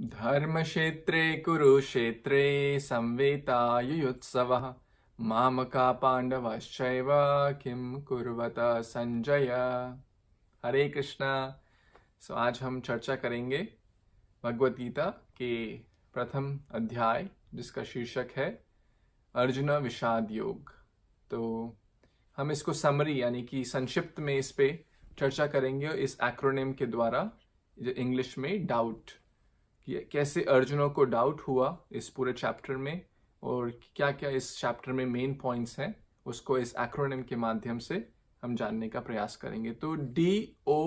धर्म क्षेत्रे कुरुक्षेत्रे संवेतायुयुत्सवः मामका पांडवश्चैव किं कुर्वत संजय हरे कृष्णा सो आज हम चर्चा करेंगे भगवद गीता के प्रथम अध्याय जिसका शीर्षक है अर्जुन विषाद योग तो हम इसको समरी यानी कि संक्षिप्त में इस पे चर्चा करेंगे इस एक्रोनिम के द्वारा इंग्लिश में डाउट कि कैसे अर्जुनों को डाउट हुआ इस पूरे चैप्टर में और क्या क्या इस चैप्टर में मेन पॉइंट्स हैं उसको इस एक्रोनिम के माध्यम से हम जानने का प्रयास करेंगे तो D O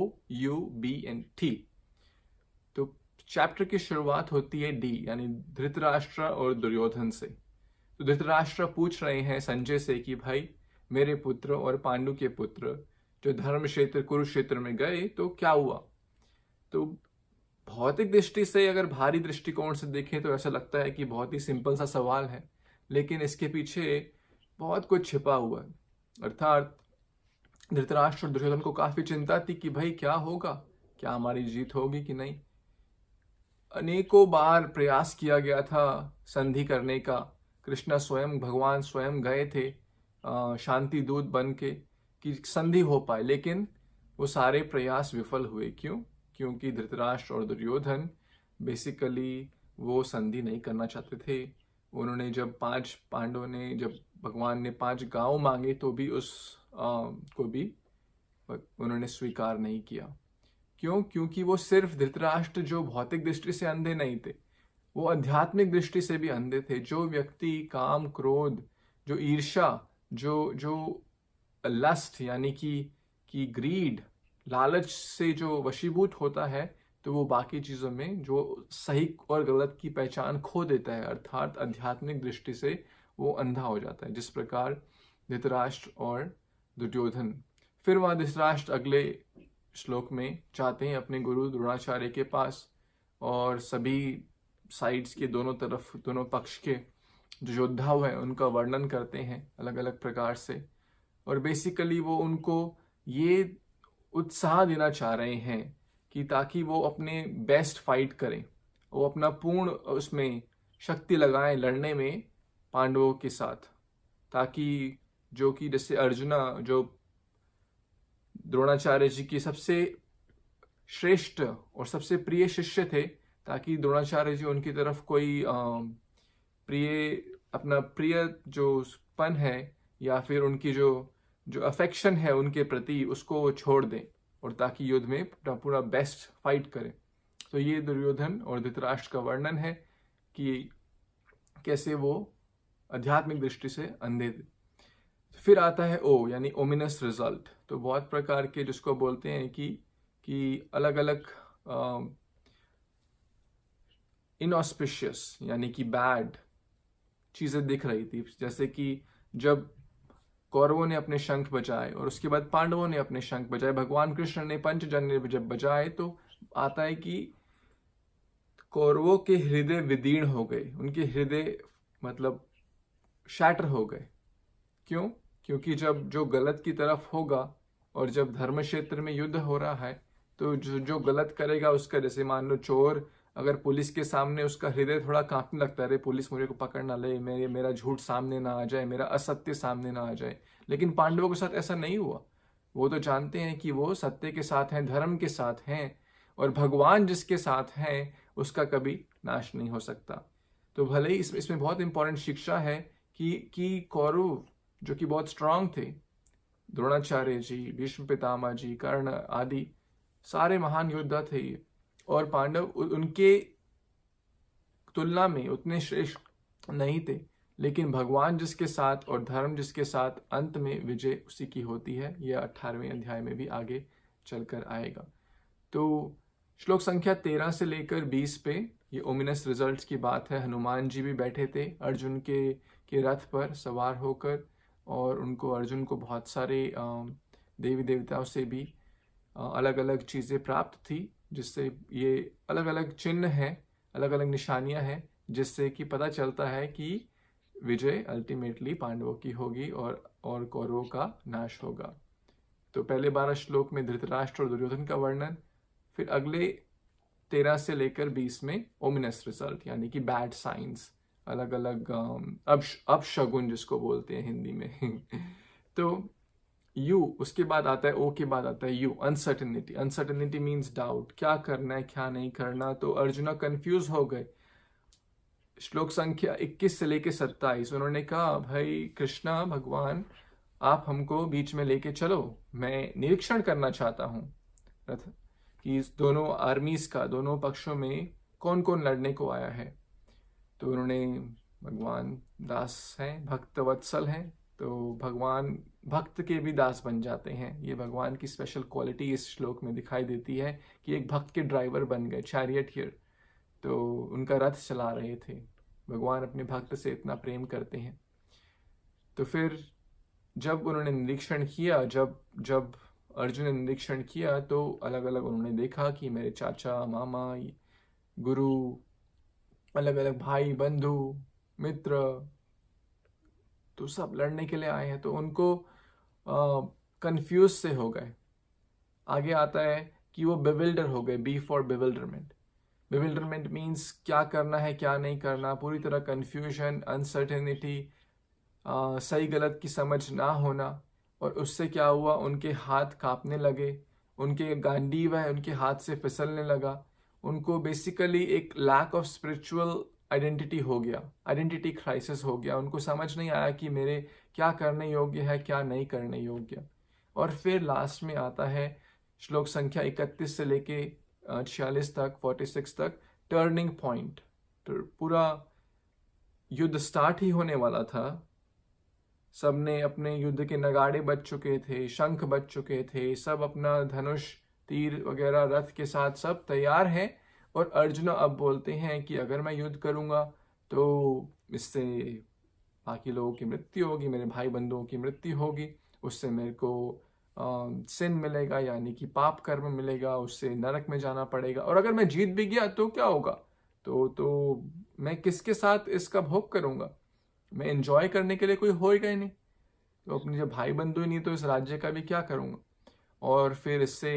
U B N T तो चैप्टर की शुरुआत होती है डी यानी धृतराष्ट्र और दुर्योधन से तो धृतराष्ट्र पूछ रहे हैं संजय से कि भाई मेरे पुत्र और पांडु के पुत्र जो धर्म क्षेत्र कुरुक्षेत्र में गए तो क्या हुआ तो भौतिक दृष्टि से अगर भारी दृष्टिकोण से देखें तो ऐसा लगता है कि बहुत ही सिंपल सा सवाल है लेकिन इसके पीछे बहुत कुछ छिपा हुआ है अर्थात धृतराष्ट्र और दुर्योधन को काफी चिंता थी कि भाई क्या होगा क्या हमारी जीत होगी कि नहीं अनेकों बार प्रयास किया गया था संधि करने का कृष्णा स्वयं भगवान स्वयं गए थे शांति दूत बन के कि संधि हो पाए लेकिन वो सारे प्रयास विफल हुए क्यों क्योंकि धृतराष्ट्र और दुर्योधन बेसिकली वो संधि नहीं करना चाहते थे उन्होंने जब पांच पांडवों ने जब भगवान ने पांच गांव मांगे तो भी उस आ, को भी उन्होंने स्वीकार नहीं किया क्यों क्योंकि वो सिर्फ धृतराष्ट्र जो भौतिक दृष्टि से अंधे नहीं थे वो आध्यात्मिक दृष्टि से भी अंधे थे जो व्यक्ति काम क्रोध जो ईर्षा जो जो लस्ट यानी कि कि ग्रीड लालच से जो वशीभूत होता है तो वो बाकी चीज़ों में जो सही और गलत की पहचान खो देता है अर्थात आध्यात्मिक दृष्टि से वो अंधा हो जाता है जिस प्रकार धृतराष्ट्र और दुर्योधन फिर वह धृतराष्ट्र अगले श्लोक में चाहते हैं अपने गुरु द्रोणाचार्य के पास और सभी साइड्स के दोनों तरफ दोनों पक्ष के जो योद्धा हैं उनका वर्णन करते हैं अलग अलग प्रकार से और बेसिकली वो उनको ये उत्साह देना चाह रहे हैं कि ताकि वो अपने बेस्ट फाइट करें वो अपना पूर्ण उसमें शक्ति लगाएं लड़ने में पांडवों के साथ ताकि जो कि जैसे अर्जुना जो द्रोणाचार्य जी की सबसे श्रेष्ठ और सबसे प्रिय शिष्य थे ताकि द्रोणाचार्य जी उनकी तरफ कोई प्रिय अपना प्रिय जो पन है या फिर उनकी जो जो अफेक्शन है उनके प्रति उसको वो छोड़ दें और ताकि युद्ध में पूरा पूरा बेस्ट फाइट करें तो ये दुर्योधन और धृतराष्ट्र का वर्णन है कि कैसे वो आध्यात्मिक दृष्टि से अंधे थे फिर आता है ओ यानी ओमिनस रिजल्ट तो बहुत प्रकार के जिसको बोलते हैं कि कि अलग अलग इनऑस्पिशियस यानी कि बैड चीज़ें दिख रही थी जैसे कि जब कौरवों ने अपने शंख बचाए और उसके बाद पांडवों ने अपने शंख बचाए भगवान कृष्ण ने पंचजन्य जब बचाए तो आता है कि कौरवों के हृदय विदीर्ण हो गए उनके हृदय मतलब शैटर हो गए क्यों क्योंकि जब जो गलत की तरफ होगा और जब धर्म क्षेत्र में युद्ध हो रहा है तो जो जो गलत करेगा उसका जैसे मान लो चोर अगर पुलिस के सामने उसका हृदय थोड़ा कांपने लगता है पुलिस मुझे को पकड़ ना ले मेरे मेरा झूठ सामने ना आ जाए मेरा असत्य सामने ना आ जाए लेकिन पांडवों के साथ ऐसा नहीं हुआ वो तो जानते हैं कि वो सत्य के साथ हैं धर्म के साथ हैं और भगवान जिसके साथ हैं उसका कभी नाश नहीं हो सकता तो भले ही इसमें इसमें बहुत इंपॉर्टेंट शिक्षा है कि कि कौरव जो कि बहुत स्ट्रांग थे द्रोणाचार्य जी भीष्म पितामह जी कर्ण आदि सारे महान योद्धा थे ये और पांडव उनके तुलना में उतने श्रेष्ठ नहीं थे लेकिन भगवान जिसके साथ और धर्म जिसके साथ अंत में विजय उसी की होती है यह अट्ठारहवें अध्याय में भी आगे चलकर आएगा तो श्लोक संख्या तेरह से लेकर बीस पे ये ओमिनस रिजल्ट्स की बात है हनुमान जी भी बैठे थे अर्जुन के के रथ पर सवार होकर और उनको अर्जुन को बहुत सारे देवी देवताओं से भी अलग अलग चीज़ें प्राप्त थी जिससे ये अलग अलग चिन्ह हैं अलग अलग निशानियां हैं जिससे कि पता चलता है कि विजय अल्टीमेटली पांडवों की होगी और और कौरवों का नाश होगा तो पहले बारह श्लोक में धृतराष्ट्र और दुर्योधन का वर्णन फिर अगले तेरह से लेकर बीस में ओमिनस रिजल्ट यानी कि बैड साइंस अलग अलग अपशगुन जिसको बोलते हैं हिंदी में तो यू उसके बाद आता है ओ के बाद आता है U uncertainty uncertainty means doubt क्या करना है क्या नहीं करना तो अर्जुना कंफ्यूज हो गए श्लोक संख्या 21 से लेके 27 उन्होंने कहा भाई कृष्णा भगवान आप हमको बीच में लेके चलो मैं निरीक्षण करना चाहता हूं कि इस दोनों आर्मीज का दोनों पक्षों में कौन कौन लड़ने को आया है तो उन्होंने भगवान दास हैं भक्त वत्सल हैं तो भगवान भक्त के भी दास बन जाते हैं ये भगवान की स्पेशल क्वालिटी इस श्लोक में दिखाई देती है कि एक भक्त के ड्राइवर बन गए चैरियट हियर तो उनका रथ चला रहे थे भगवान अपने भक्त से इतना प्रेम करते हैं तो फिर जब उन्होंने निरीक्षण किया जब जब अर्जुन ने निरीक्षण किया तो अलग अलग उन्होंने देखा कि मेरे चाचा मामा गुरु अलग अलग भाई बंधु मित्र तो सब लड़ने के लिए आए हैं तो उनको कंफ्यूज से हो गए आगे आता है कि वो बेविल्डर हो गए B for bewilderment bewilderment means क्या करना है क्या नहीं करना पूरी तरह कन्फ्यूजन अनसर्टेनिटी सही गलत की समझ ना होना और उससे क्या हुआ उनके हाथ कांपने लगे उनके गांडीव है उनके हाथ से फिसलने लगा उनको बेसिकली एक लैक ऑफ स्पिरिचुअल आइडेंटिटी हो गया आइडेंटिटी क्राइसिस हो गया उनको समझ नहीं आया कि मेरे क्या करने योग्य है क्या नहीं करने योग्य और फिर लास्ट में आता है श्लोक संख्या 31 से लेके छियालीस तक 46 तक टर्निंग पॉइंट तो पूरा युद्ध स्टार्ट ही होने वाला था सबने अपने युद्ध के नगाड़े बच चुके थे शंख बच चुके थे सब अपना धनुष तीर वगैरह रथ के साथ सब तैयार हैं और अर्जुन अब बोलते हैं कि अगर मैं युद्ध करूँगा तो इससे बाकी लोगों की मृत्यु होगी मेरे भाई बंधुओं की मृत्यु होगी उससे मेरे को सिन मिलेगा यानी कि पाप कर्म मिलेगा उससे नरक में जाना पड़ेगा और अगर मैं जीत भी गया तो क्या होगा तो तो मैं किसके साथ इसका भोग करूँगा मैं इंजॉय करने के लिए कोई होएगा ही नहीं तो अपने जब भाई बंधु ही नहीं तो इस राज्य का भी क्या करूँगा और फिर इससे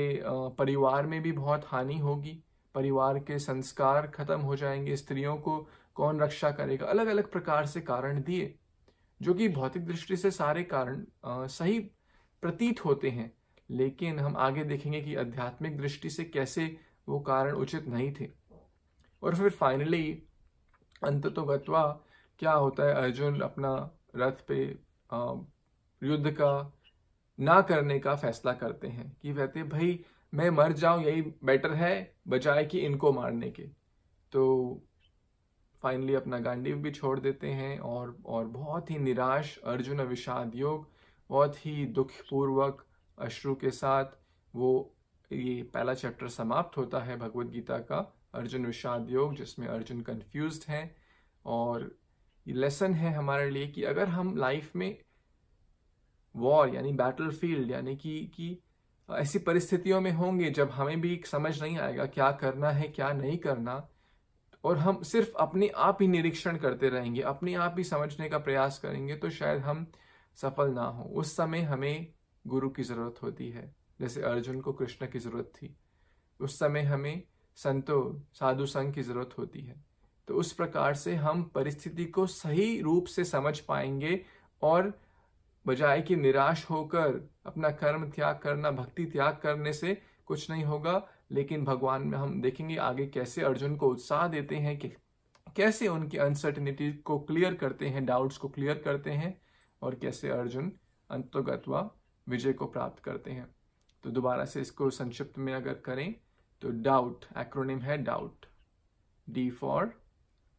परिवार में भी बहुत हानि होगी परिवार के संस्कार खत्म हो जाएंगे स्त्रियों को कौन रक्षा करेगा अलग अलग प्रकार से कारण दिए जो कि भौतिक दृष्टि से सारे कारण आ, सही प्रतीत होते हैं लेकिन हम आगे देखेंगे कि आध्यात्मिक दृष्टि से कैसे वो कारण उचित नहीं थे और फिर फाइनली अंत तो गत्वा क्या होता है अर्जुन अपना रथ पे आ, युद्ध का ना करने का फैसला करते हैं कि कहते भाई मैं मर जाऊं यही बेटर है बजाय कि इनको मारने के तो फाइनली अपना गांडीव भी छोड़ देते हैं और और बहुत ही निराश अर्जुन विषाद योग बहुत ही दुखपूर्वक अश्रु के साथ वो ये पहला चैप्टर समाप्त होता है भगवत गीता का अर्जुन विषाद योग जिसमें अर्जुन कंफ्यूज हैं और ये लेसन है हमारे लिए कि अगर हम लाइफ में वॉर यानी बैटलफील्ड यानी कि कि ऐसी परिस्थितियों में होंगे जब हमें भी समझ नहीं आएगा क्या करना है क्या नहीं करना और हम सिर्फ अपने आप ही निरीक्षण करते रहेंगे अपने आप ही समझने का प्रयास करेंगे तो शायद हम सफल ना हो उस समय हमें गुरु की ज़रूरत होती है जैसे अर्जुन को कृष्ण की ज़रूरत थी उस समय हमें संतो साधु संघ की ज़रूरत होती है तो उस प्रकार से हम परिस्थिति को सही रूप से समझ पाएंगे और बजाय कि निराश होकर अपना कर्म त्याग करना भक्ति त्याग करने से कुछ नहीं होगा लेकिन भगवान में हम देखेंगे आगे कैसे अर्जुन को उत्साह देते हैं कि कैसे उनकी अनसर्टिनिटी को क्लियर करते हैं डाउट्स को क्लियर करते हैं और कैसे अर्जुन अंतोगतवा विजय को प्राप्त करते हैं तो दोबारा से इसको संक्षिप्त में अगर करें तो डाउट एक्रोनिम है doubt D for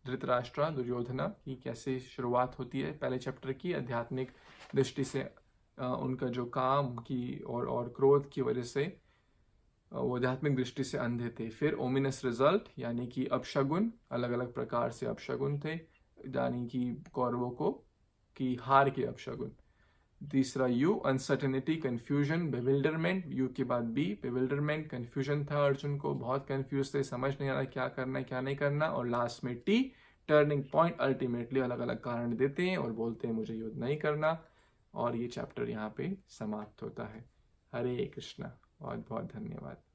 Dhritarashtra Duryodhana की कैसे शुरुआत होती है पहले चैप्टर की आध्यात्मिक दृष्टि से उनका जो काम की और और क्रोध की वजह से वो आध्यात्मिक दृष्टि से अंधे थे फिर ओमिनस रिजल्ट यानी कि अपशगुन अलग अलग प्रकार से अपशगुन थे यानी कि कौरवों को कि हार के अपशगुन तीसरा U uncertainty confusion bewilderment U के बाद बी बेविल्डरमेंट कन्फ्यूजन था अर्जुन को बहुत कन्फ्यूज थे समझ नहीं आ रहा क्या करना है क्या नहीं करना और लास्ट में टी टर्निंग पॉइंट अल्टीमेटली अलग अलग कारण देते हैं और बोलते हैं मुझे युद्ध नहीं करना और ये चैप्टर यहाँ पे समाप्त होता है हरे कृष्णा बहुत बहुत धन्यवाद